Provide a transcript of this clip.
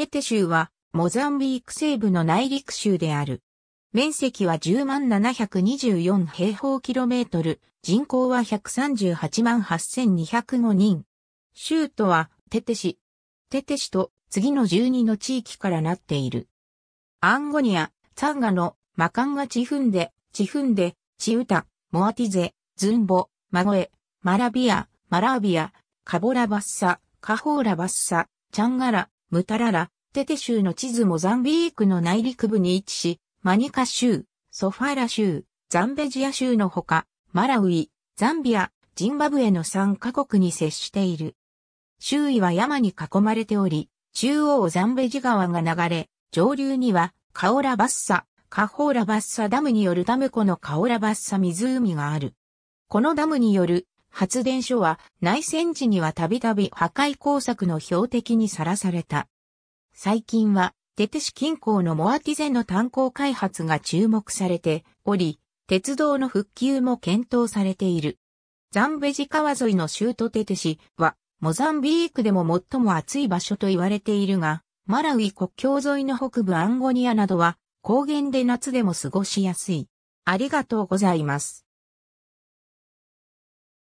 テテ州は、モザンビーク西部の内陸州である。面積は10万724平方キロメートル、人口は138万8205人。州都は、テテ市。テテ市と、次の12の地域からなっている。アンゴニア、サンガの、マカンガチフンデ、チフンデ、チウタ、モアティゼ、ズンボ、マゴエ、マラビア、マラービア、カボラバッサ、カホーラバッサ、チャンガラ、ムタララ、テテ州の地図モザンビークの内陸部に位置し、マニカ州、ソファーラ州、ザンベジア州のほか、マラウイ、ザンビア、ジンバブエの3カ国に接している。周囲は山に囲まれており、中央ザンベジ川が流れ、上流にはカオラバッサ、カホーラバッサダムによるダム湖のカオラバッサ湖がある。このダムによる発電所は内戦時にはたびたび破壊工作の標的にさらされた。最近は、テテ市近郊のモアティゼの炭鉱開発が注目されており、鉄道の復旧も検討されている。ザンベジ川沿いの州都テテ市は、モザンビークでも最も暑い場所と言われているが、マラウイ国境沿いの北部アンゴニアなどは、高原で夏でも過ごしやすい。ありがとうございます。